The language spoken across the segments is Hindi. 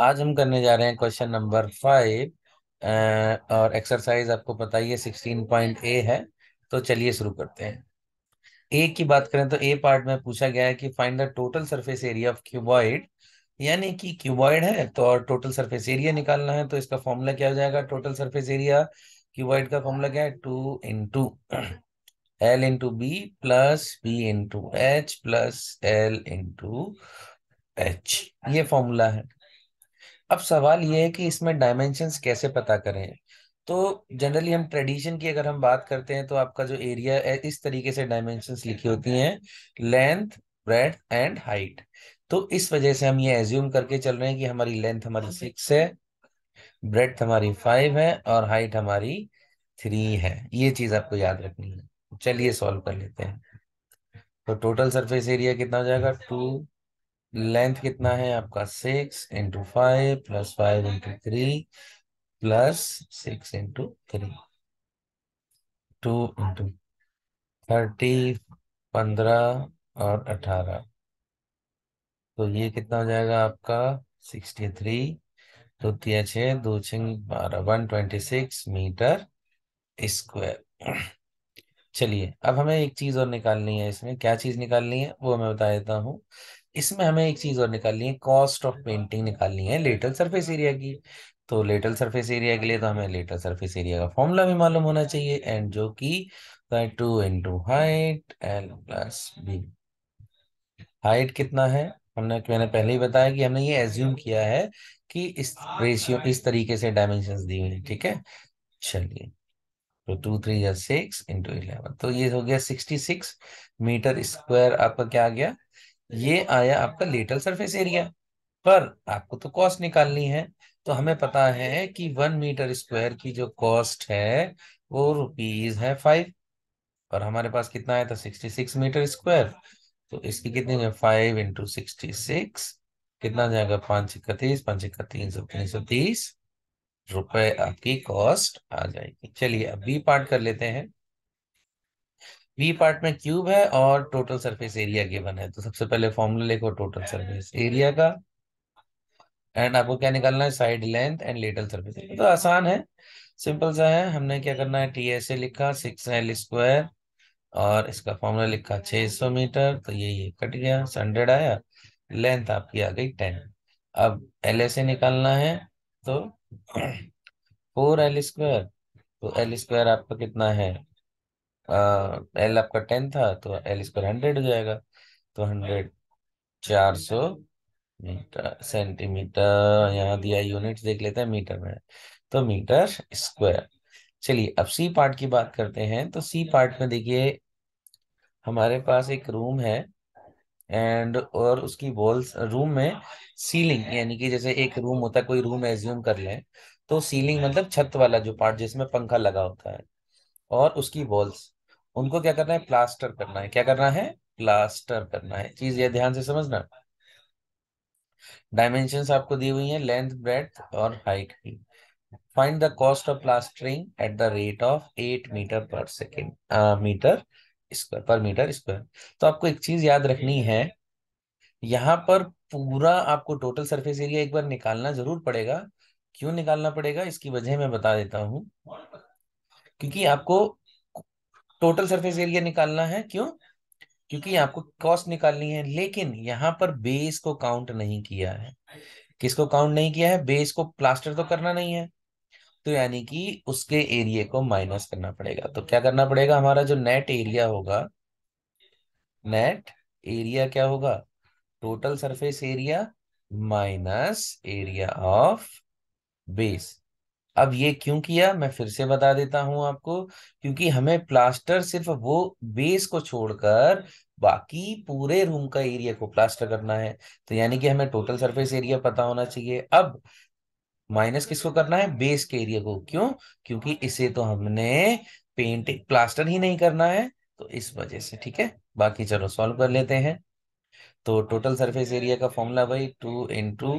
आज हम करने जा रहे हैं क्वेश्चन नंबर फाइव और एक्सरसाइज आपको पता ही है सिक्सटीन पॉइंट ए है तो चलिए शुरू करते हैं ए की बात करें तो ए पार्ट में पूछा गया है कि find the total surface area of cuboid यानी कि क्यूबॉइड है तो और टोटल सरफेस एरिया निकालना है तो इसका फॉर्मूला क्या हो जाएगा टोटल सरफेस एरिया क्यूबॉइड का फॉर्मूला क्या है two into L into B plus B into H plus L into H ये फॉर्मूला है अब सवाल ये है कि इसमें डायमेंशंस कैसे पता करें तो जनरली हम ट्रेडिशन की अगर हम बात करते हैं तो आपका जो एरिया है इस तरीके से डायमेंशन लिखी होती हैं लेंथ ब्रेड एंड हाइट तो इस वजह से हम ये एज्यूम करके चल रहे हैं कि हमारी लेंथ हमारी सिक्स है ब्रेड हमारी फाइव है और हाइट हमारी थ्री है ये चीज आपको याद रखनी है चलिए सॉल्व कर लेते हैं तो टोटल सरफेस एरिया कितना हो जाएगा टू लेंथ कितना है आपका six into five plus five into three plus six into three two into thirty पंद्रह और अठारह तो ये कितना हो जाएगा आपका सिक्सटी थ्री दो तीन छह दो छिंग बारह one twenty six metre square चलिए अब हमें एक चीज़ और निकालनी है इसमें क्या चीज़ निकालनी है वो मैं बता देता हूँ इसमें हमें एक चीज और निकालनी है कॉस्ट ऑफ पेंटिंग निकालनी है लेटल सरफेस एरिया की तो लेटल सरफेस एरिया के लिए तो हमें लेटल सरफेस एरिया का फॉर्मूला भी मालूम होना चाहिए एंड जो कि two into height L plus B height कितना है हमने मैंने पहले ही बताया कि हमने ये एज्यूम किया है कि इस रेशियो इस तरीके से डायमेंशन दी हुई है ठीक है चलिए तो टू थ्री या सिक्स इंटू इलेवन तो ये हो गया सिक्सटी सिक्स मीटर स्क्वायर आपका क्या आ गया ये आया आपका लेटल सरफेस एरिया पर आपको तो कॉस्ट निकालनी है तो हमें पता है कि वन मीटर स्क्वायर की जो कॉस्ट है वो रुपीज है फाइव और हमारे पास कितना आया था सिक्सटी सिक्स मीटर स्क्वायर तो इसकी कितनी फाइव इंटू सिक्सटी सिक्स कितना जाएगा पांच इकतीस पांच इकतीस तीन सौ तीस रुपए आपकी कॉस्ट आ जाएगी चलिए अब बी पार्ट कर लेते हैं वी पार्ट में क्यूब है और टोटल सरफेस एरिया गिवन है तो सबसे पहले फॉर्मूला लिखो टोटल सरफेस एरिया का एंड आपको क्या निकालना है side length and lateral surface area तो आसान है सिंपल सा है हमने क्या करना है टी एस ए लिखा सिक्स एल स्क्वायर और इसका फॉर्मूला लिखा 600 मीटर तो ये ये कट गया हंड्रेड आया लेंथ आपकी आ गई टेन अब एल एस ए निकालना है तो फोर एल स्क्वायर तो एल स्क्वायर आपका कितना है एल आपका टेन था तो एल स्क्वायर हंड्रेड हो जाएगा तो हंड्रेड चार सौ मीटर सेंटीमीटर यहाँ दिया यूनिट देख लेते हैं मीटर में तो मीटर स्क्वायर चलिए अब सी पार्ट की बात करते हैं तो सी पार्ट में देखिए हमारे पास एक रूम है एंड और उसकी वॉल्स रूम में सीलिंग यानी कि जैसे एक रूम होता है कोई रूम एज्यूम कर लें तो सीलिंग मतलब छत वाला जो पार्ट जिसमें पंखा लगा होता है और उसकी वॉल्स उनको क्या करना है प्लास्टर करना है क्या करना है प्लास्टर करना है चीज ये ध्यान से समझना डायमेंशन आपको दी हुई है लेंथ ब्रेथ और हाइट की find the cost of plastering at the rate of eight metre per second metre square per metre square तो आपको एक चीज याद रखनी है यहाँ पर पूरा आपको टोटल सरफेस एरिया एक बार निकालना जरूर पड़ेगा क्यों निकालना पड़ेगा इसकी वजह मैं बता देता हूं क्योंकि आपको टोटल सरफेस एरिया निकालना है क्यों क्योंकि आपको कॉस्ट निकालनी है लेकिन यहाँ पर बेस को काउंट नहीं किया है किसको काउंट नहीं किया है बेस को प्लास्टर तो करना नहीं है तो यानी कि उसके एरिया को माइनस करना पड़ेगा तो क्या करना पड़ेगा हमारा जो नेट एरिया होगा नेट एरिया क्या होगा total surface area minus area of base अब ये क्यों किया मैं फिर से बता देता हूं आपको क्योंकि हमें प्लास्टर सिर्फ वो बेस को छोड़कर बाकी पूरे रूम का एरिया को प्लास्टर करना है तो यानी कि हमें टोटल सरफेस एरिया पता होना चाहिए अब माइनस किसको करना है बेस के एरिया को क्यों क्योंकि इसे तो हमने पेंट प्लास्टर ही नहीं करना है तो इस वजह से ठीक है बाकी चलो सॉल्व कर लेते हैं तो टोटल सरफेस एरिया का फॉर्मूला भाई two into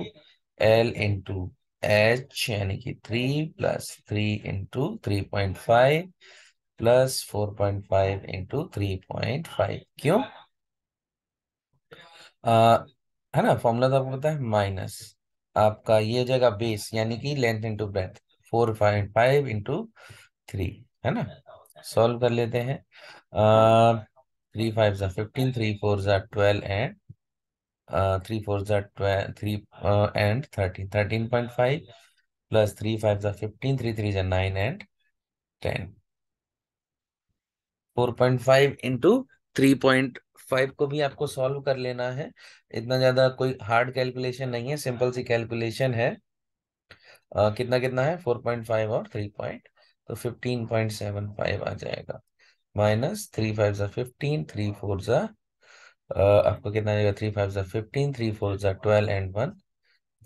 L into H यानी कि three plus three into three point five plus four point five into three point five क्यों है ना फॉर्मूला तो आपको पता है माइनस आपका ये हो जाएगा बेस यानी कि length into breadth four point five into three है ना सॉल्व कर लेते हैं थ्री फाइव ज़ा फिफ्टीन थ्री फोर जो twelve and three 3 fours are 12, 3 uh, and 13, 13.5 plus 3 fives are 15, 3 threes are 9 and into three point five को भी आपको सॉल्व कर लेना है इतना ज्यादा कोई हार्ड कैलकुलेशन नहीं है सिंपल सी कैलकुलेशन है uh, कितना कितना है फोर पॉइंट फाइव और थ्री पॉइंट तो फिफ्टीन पॉइंट सेवन फाइव आ जाएगा माइनस थ्री फाइव जो फिफ्टीन थ्री फोर जो uh, आपको कितना आएगा थ्री फाइव सा फिफ्टीन थ्री फोर सा twelve and one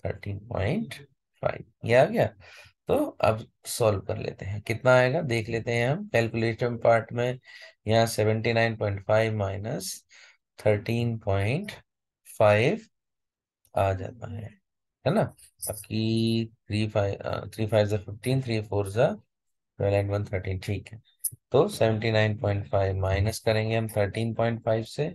thirteen point five ये आ गया तो अब सॉल्व कर लेते हैं कितना आएगा देख लेते हैं हम कैलकुलेशन पार्ट में यहाँ seventy nine point five minus thirteen point five आ जाता है है ना आपकी थ्री फाइव थ्री फाइव सा फिफ्टीन थ्री फोर सा ट्वेल्व एंड वन थर्टीन ठीक है तो seventy nine point five minus करेंगे हम थर्टीन पॉइंट फाइव से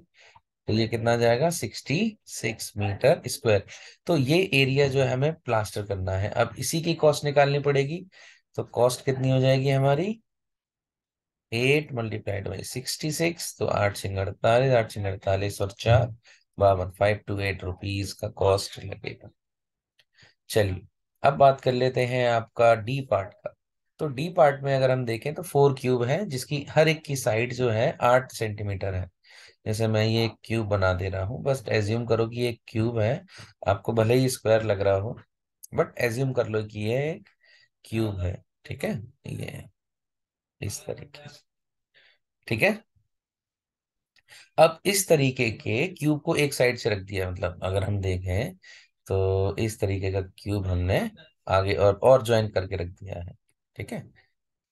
तो ये कितना जाएगा सिक्सटी सिक्स मीटर स्क्वायर तो ये एरिया जो है हमें प्लास्टर करना है अब इसी की कॉस्ट निकालनी पड़ेगी तो कॉस्ट कितनी हो जाएगी हमारी eight multiplied by sixty six तो आठ सिंह अड़तालीस आठ सिंह अड़तालीस और चार बावन फाइव टू एट रुपीज का कॉस्ट लगेगा चलिए अब बात कर लेते हैं आपका डी पार्ट का तो डी पार्ट में अगर हम देखें तो फोर क्यूब है जिसकी हर एक की साइड जो है आठ सेंटीमीटर है जैसे मैं ये एक हाँ। क्यूब बना दे रहा हूँ बस एज्यूम करो कि ये क्यूब है आपको भले ही स्क्वायर लग रहा हो बट एज्यूम कर लो कि ये एक क्यूब है ठीक है ये इस तरीके से ठीक है अब इस तरीके के क्यूब को एक साइड से रख दिया मतलब अगर हम देखें तो इस तरीके का क्यूब हमने आगे और और ज्वाइन करके रख दिया है ठीक है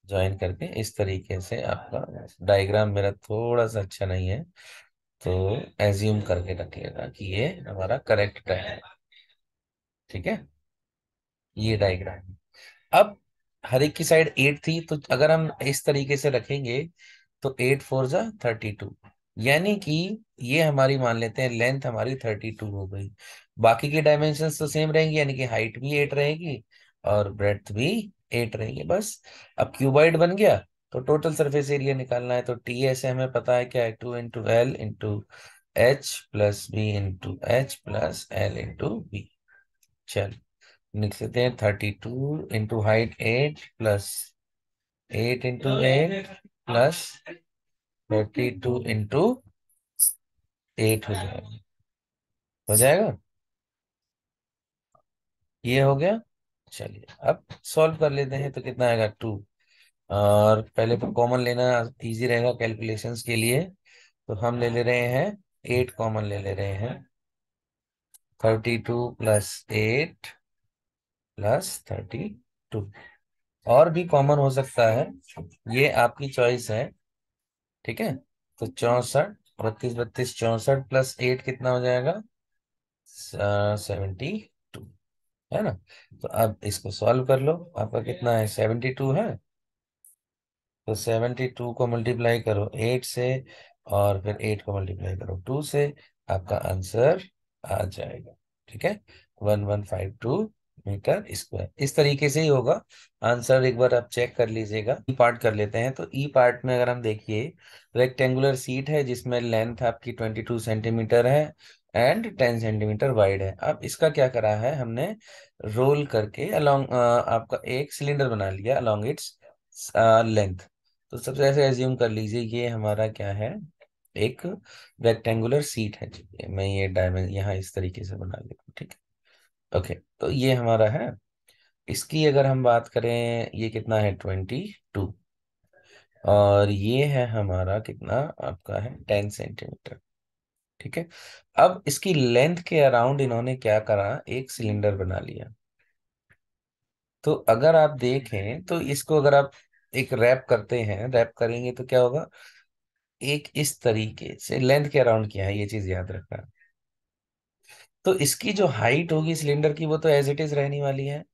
ज्वाइन करके इस तरीके से आपका डायग्राम मेरा थोड़ा सा अच्छा नहीं है तो एज्यूम करके रखिएगा कि ये हमारा करेक्ट है ठीक है ये डायग्राम अब हर एक की साइड एट थी तो अगर हम इस तरीके से रखेंगे तो एट फोर जा थर्टी टू यानी कि ये हमारी मान लेते हैं लेंथ हमारी थर्टी टू हो गई बाकी की डायमेंशन तो सेम रहेंगी यानी कि हाइट भी एट रहेगी और ब्रेथ भी एट रहेंगे बस अब क्यूबाइड बन गया तो टोटल सरफेस एरिया निकालना है तो टी एस हमें पता है क्या है two into L into H plus B into H plus L into B चल लिख लेते हैं thirty two into height eight plus eight into eight plus thirty two into eight हो जाएगा हो जाएगा ये हो गया चलिए अब सॉल्व कर लेते हैं तो कितना आएगा टू और पहले तो कॉमन लेना इजी रहेगा कैलकुलेशंस के लिए तो हम ले ले रहे हैं एट कॉमन ले ले रहे हैं thirty two plus eight plus thirty two और भी कॉमन हो सकता है ये आपकी चॉइस है ठीक है तो चौसठ बत्तीस बत्तीस चौसठ प्लस एट कितना हो जाएगा सेवेंटी है ना तो अब इसको सॉल्व कर लो आपका कितना है सेवेंटी टू है तो सेवेंटी टू को मल्टीप्लाई करो एट से और फिर एट को मल्टीप्लाई करो टू से आपका आंसर आ जाएगा ठीक है one one five two metre square इस तरीके से ही होगा आंसर एक बार आप चेक कर लीजिएगा ई e पार्ट कर लेते हैं तो ई e पार्ट में अगर हम देखिए रेक्टेंगुलर सीट है जिसमें लेंथ आपकी ट्वेंटी टू सेंटीमीटर है एंड टेन सेंटीमीटर वाइड है अब इसका क्या करा है हमने रोल करके अलोंग आपका एक सिलेंडर बना लिया अलोंग इट्स लेंथ तो सबसे ऐसे एज्यूम कर लीजिए ये हमारा क्या है एक रेक्टेंगुलर सीट है मैं ये डायमें यहाँ इस तरीके से बना लेता ठीक है ओके तो ये हमारा है इसकी अगर हम बात करें ये कितना है ट्वेंटी टू और ये है हमारा कितना आपका है टेन सेंटीमीटर ठीक है अब इसकी लेंथ के अराउंड इन्होंने क्या करा एक सिलेंडर बना लिया तो अगर आप देखें तो इसको अगर आप एक रैप करते हैं रैप करेंगे तो क्या होगा एक इस तरीके से लेंथ के अराउंड क्या है ये चीज याद रखना तो इसकी जो हाइट होगी सिलेंडर की वो तो एज इट इज रहने वाली है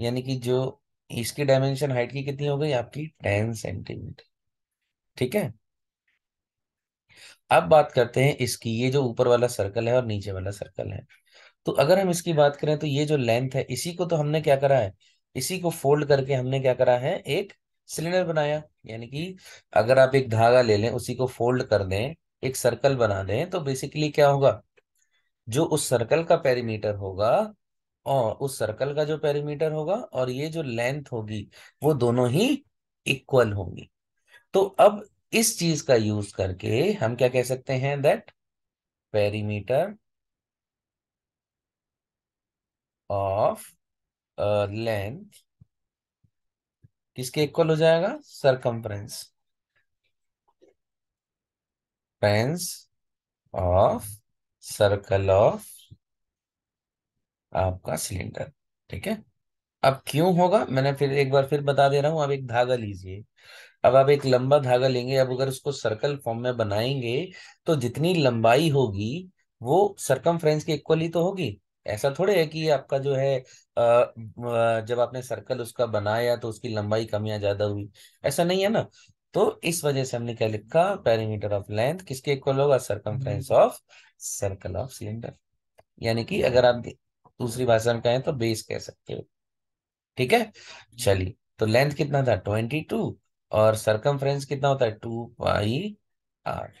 यानी कि जो इसकी डायमेंशन हाइट की कितनी हो गई आपकी टेन सेंटीमीटर ठीक है अब बात करते हैं इसकी ये जो ऊपर वाला सर्कल है और नीचे वाला सर्कल है तो अगर हम इसकी बात करें तो ये जो लेंथ है इसी को तो हमने क्या करा है इसी को फोल्ड करके हमने क्या करा है एक सिलेंडर बनाया यानी कि अगर आप एक धागा ले लें उसी को फोल्ड कर दें एक सर्कल बना दें तो बेसिकली क्या होगा जो उस सर्कल का पेरीमीटर होगा और उस सर्कल का जो पेरीमीटर होगा और ये जो लेंथ होगी वो दोनों ही इक्वल होगी तो अब इस चीज का यूज करके हम क्या कह सकते हैं दैट पेरीमीटर ऑफ लेंथ किसके इक्वल हो जाएगा सरकमफ्रेंस फ्रेंस ऑफ सर्कल ऑफ आपका सिलेंडर ठीक है अब क्यों होगा मैंने फिर एक बार फिर बता दे रहा हूं आप एक धागा लीजिए अब आप एक लंबा धागा लेंगे अब अगर उसको सर्कल फॉर्म में बनाएंगे तो जितनी लंबाई होगी वो सर्कम के इक्वली तो होगी ऐसा थोड़े है कि आपका जो है जब आपने सर्कल उसका बनाया तो उसकी लंबाई कम या ज्यादा हुई ऐसा नहीं है ना तो इस वजह से हमने क्या लिखा पैरीमीटर ऑफ लेंथ किसके इक्वल होगा circum of circle of cylinder यानी कि अगर आप दूसरी भाषा में कहें तो बेस कह सकते हो ठीक है चलिए तो लेंथ कितना था ट्वेंटी टू और सरकमफ्रेंस कितना होता है two pi r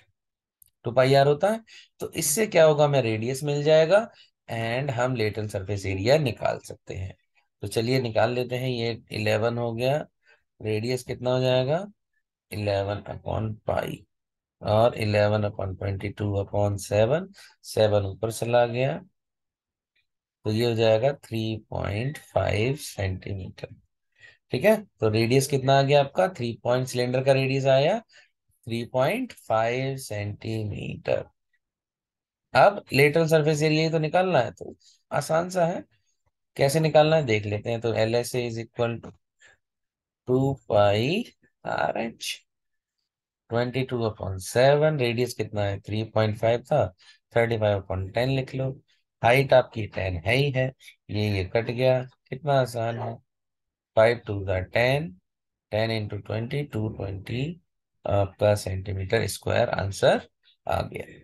two pi r होता है तो इससे क्या होगा हमें रेडियस मिल जाएगा एंड हम लेटल सरफेस एरिया निकाल सकते हैं तो चलिए निकाल लेते हैं ये इलेवन हो गया रेडियस कितना हो जाएगा इलेवन अपॉन पाई और eleven upon twenty two upon seven seven ऊपर चला गया तो ये हो जाएगा थ्री पॉइंट फाइव सेंटीमीटर ठीक है तो रेडियस कितना आ गया आपका थ्री पॉइंट सिलेंडर का रेडियस आया थ्री पॉइंट फाइव सेंटीमीटर अब लेटरल सरफेस एरिया तो निकालना है तो आसान सा है कैसे निकालना है देख लेते हैं तो L S as equal to two pi r h twenty two upon seven radius कितना है थ्री पॉइंट फाइव था थर्टी फाइव अपॉन टेन लिख लो हाइट आपकी टेन है ही है ये ये कट गया कितना आसान है 5 to the 10, 10 into 20, 220 uh, per centimeter square answer again. Uh,